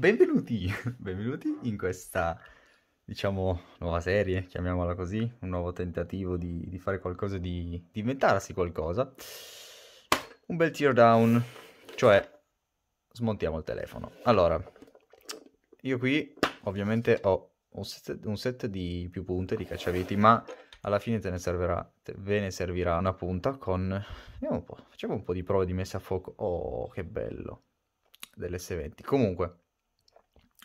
benvenuti, benvenuti in questa, diciamo, nuova serie, chiamiamola così, un nuovo tentativo di, di fare qualcosa, di, di, inventarsi qualcosa. Un bel teardown, cioè smontiamo il telefono. Allora, io qui ovviamente ho un set, un set di più punte di cacciaviti, ma alla fine te ne servirà, te, ve ne servirà una punta con... Vediamo un po', facciamo un po' di prove di messa a fuoco. Oh, che bello! Dell'S20. Comunque,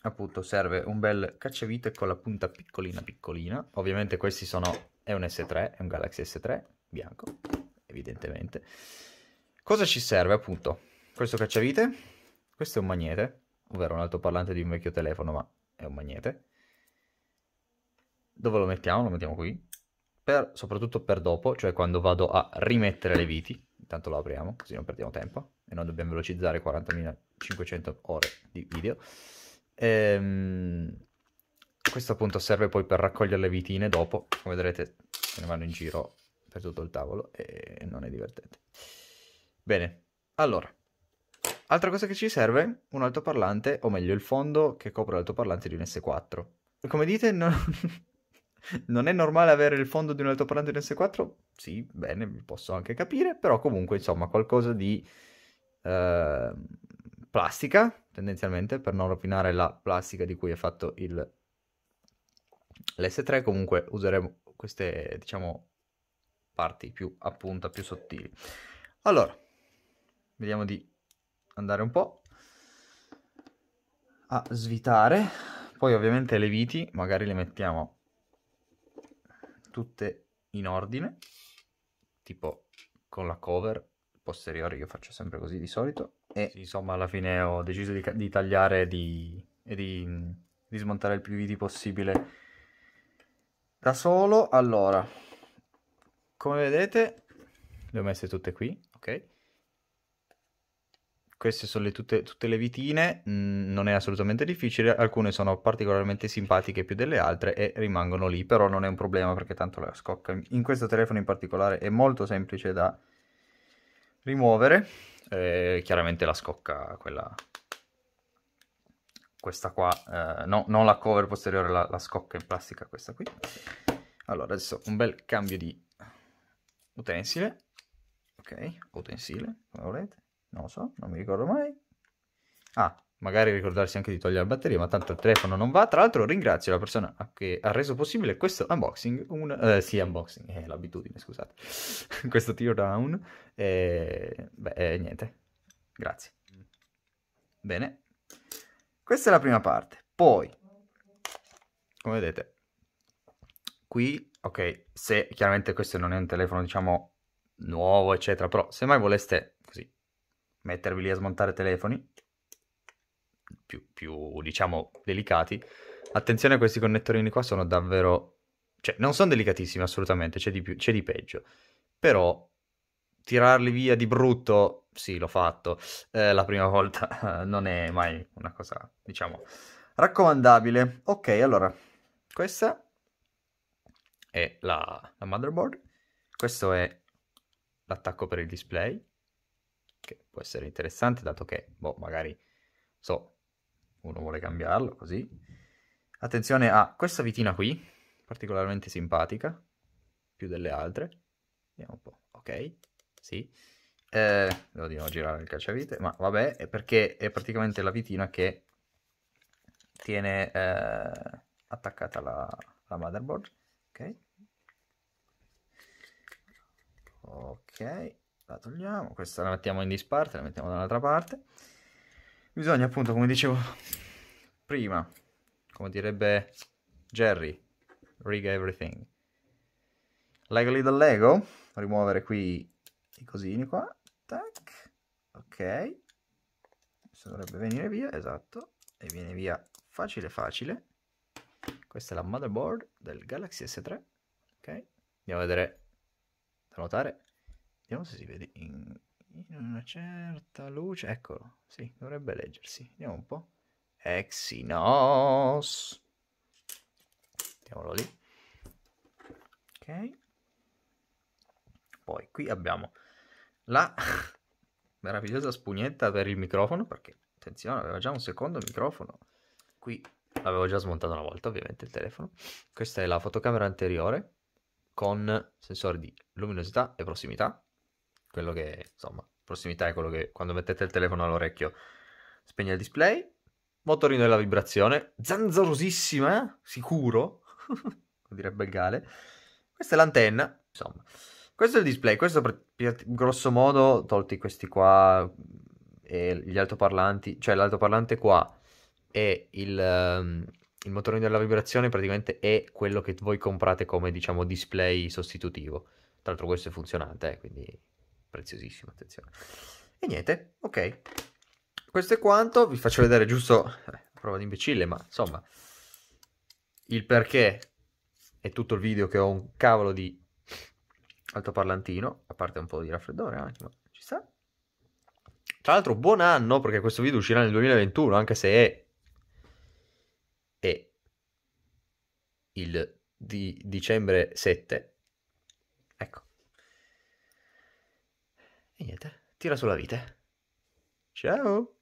appunto serve un bel cacciavite con la punta piccolina piccolina. Ovviamente questi sono, è un S3, è un Galaxy S3 bianco, evidentemente. Cosa ci serve appunto? Questo cacciavite, questo è un magnete, ovvero un altoparlante di un vecchio telefono, ma è un magnete. Dove lo mettiamo? Lo mettiamo qui. Per, soprattutto per dopo, cioè quando vado a rimettere le viti. Intanto lo apriamo, così non perdiamo tempo e non dobbiamo velocizzare 40.500 ore di video. Ehm, questo appunto serve poi per raccogliere le vitine dopo, come vedrete se ne vanno in giro per tutto il tavolo e non è divertente. Bene, allora, altra cosa che ci serve, un altoparlante, o meglio il fondo che copre l'altoparlante di un S4. Come dite, non... non è normale avere il fondo di un altoparlante di un S4? Sì, bene, posso anche capire, però comunque insomma qualcosa di... Uh plastica, tendenzialmente, per non rovinare la plastica di cui è fatto il... l'S3. Comunque useremo queste, diciamo, parti più a punta, più sottili. Allora, vediamo di andare un po' a svitare. Poi ovviamente le viti, magari le mettiamo tutte in ordine, tipo con la cover posteriore, io faccio sempre così di solito. E... Sì, insomma, alla fine ho deciso di, di tagliare e di, di, smontare il più video possibile da solo. Allora, come vedete, le ho messe tutte qui, ok? Queste sono le, tutte, tutte, le vitine, mm, non è assolutamente difficile, alcune sono particolarmente simpatiche più delle altre e rimangono lì, però non è un problema perché tanto la scocca in questo telefono in particolare è molto semplice da rimuovere eh, chiaramente la scocca quella questa qua eh, no, non la cover posteriore la, la, scocca in plastica questa qui allora adesso un bel cambio di utensile ok utensile come volete non lo so non mi ricordo mai ah magari ricordarsi anche di togliere la batteria, ma tanto il telefono non va. Tra l'altro ringrazio la persona che ha reso possibile questo unboxing, un, eh, sì unboxing, è eh, l'abitudine, scusate, questo teardown. Eh, beh, eh, niente, grazie. Bene, questa è la prima parte. Poi, come vedete, qui, ok, se chiaramente questo non è un telefono, diciamo, nuovo, eccetera, però se mai voleste, così, mettervi lì a smontare telefoni, più, più, diciamo, delicati. Attenzione, questi connettorini qua sono davvero... Cioè, non sono delicatissimi assolutamente, c'è di, più, c'è di peggio. Però tirarli via di brutto, sì, l'ho fatto. Eh, la prima volta non è mai una cosa, diciamo, raccomandabile. Ok, allora, questa è la, la motherboard. Questo è l'attacco per il display, che può essere interessante, dato che, boh, magari, so, uno vuole cambiarlo, così. Attenzione a questa vitina qui, particolarmente simpatica, più delle altre. Vediamo un po', ok, sì. Eh, devo di nuovo girare il cacciavite, ma vabbè, è perché è praticamente la vitina che tiene eh, attaccata la, la motherboard. Ok. Ok, la togliamo, questa la mettiamo in disparte, la mettiamo da un'altra parte. Bisogna appunto, come dicevo prima, come direbbe Jerry, rig everything. leggo lì dal Lego, rimuovere qui i cosini qua, tac, ok. Questo dovrebbe venire via, esatto, e viene via facile facile. Questa è la motherboard del Galaxy S3, ok. Andiamo a vedere, da notare, vediamo se si vede in in una certa luce, eccolo, sì, dovrebbe leggersi, vediamo un po'. Exynos, mettiamolo lì, ok. Poi qui abbiamo la meravigliosa spugnetta per il microfono, perché attenzione, aveva già un secondo microfono, qui l'avevo già smontato una volta ovviamente il telefono, questa è la fotocamera anteriore con sensore di luminosità e prossimità, quello che, insomma, prossimità è quello che quando mettete il telefono all'orecchio spegne il display. Motorino della vibrazione, zanzarosissima, eh? sicuro, direbbe Gale. Questa è l'antenna, insomma. Questo è il display, questo per, per, grosso modo, tolti questi qua e gli altoparlanti, cioè l'altoparlante qua e il, um, il motorino della vibrazione praticamente è quello che voi comprate come, diciamo, display sostitutivo. Tra l'altro questo è funzionante, eh, quindi preziosissimo, attenzione. E niente, ok. Questo è quanto, vi faccio vedere giusto, eh, prova di imbecille, ma insomma, il perché è tutto il video che ho un cavolo di altoparlantino, a parte un po' di raffreddore anche, ma ci sta. Tra l'altro buon anno, perché questo video uscirà nel 2021, anche se è, è il di dicembre 7, E niente, tira sulla vite. Ciao!